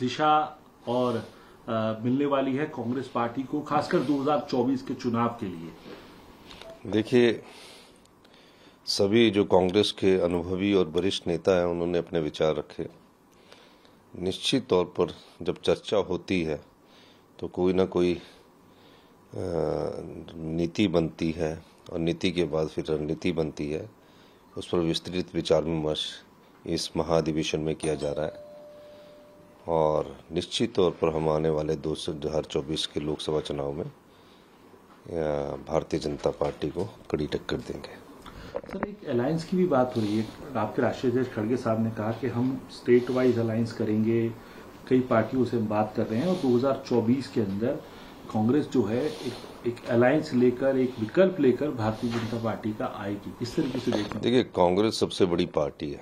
दिशा और आ, मिलने वाली है कांग्रेस पार्टी को खासकर 2024 के चुनाव के लिए देखिए सभी जो कांग्रेस के अनुभवी और वरिष्ठ नेता हैं उन्होंने अपने विचार रखे निश्चित तौर पर जब चर्चा होती है तो कोई ना कोई नीति बनती है और नीति के बाद फिर रणनीति बनती है उस पर विस्तृत विचार विमर्श इस महाधिवेशन में किया जा रहा है और निश्चित तौर पर हम आने वाले दो हज़ार चौबीस के लोकसभा चुनाव में भारतीय जनता पार्टी को कड़ी टक्कर देंगे सर एक अलायंस की भी बात हो रही है आपके राष्ट्रीय अध्यक्ष खड़गे साहब ने कहा कि हम स्टेट वाइज अलायंस करेंगे कई पार्टियों से बात कर रहे हैं और 2024 के अंदर कांग्रेस जो है एक एक अलायंस लेकर एक विकल्प लेकर भारतीय जनता पार्टी का आएगी इस तरीके से देखिए कांग्रेस सबसे बड़ी पार्टी है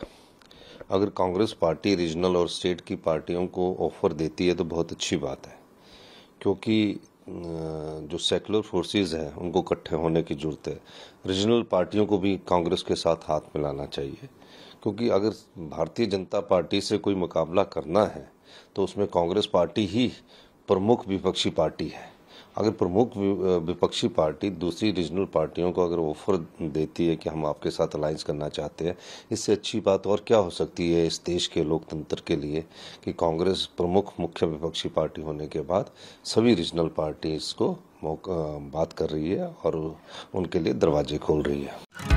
अगर कांग्रेस पार्टी रीजनल और स्टेट की पार्टियों को ऑफर देती है तो बहुत अच्छी बात है क्योंकि जो सेकुलर फोर्सेस हैं उनको इकट्ठे होने की ज़रूरत है रीजनल पार्टियों को भी कांग्रेस के साथ हाथ मिलाना चाहिए क्योंकि अगर भारतीय जनता पार्टी से कोई मुकाबला करना है तो उसमें कांग्रेस पार्टी ही प्रमुख विपक्षी पार्टी है अगर प्रमुख विपक्षी पार्टी दूसरी रीजनल पार्टियों को अगर ऑफर देती है कि हम आपके साथ अलायंस करना चाहते हैं इससे अच्छी बात और क्या हो सकती है इस देश के लोकतंत्र के लिए कि कांग्रेस प्रमुख मुख्य विपक्षी पार्टी होने के बाद सभी रीजनल पार्टी को बात कर रही है और उनके लिए दरवाजे खोल रही है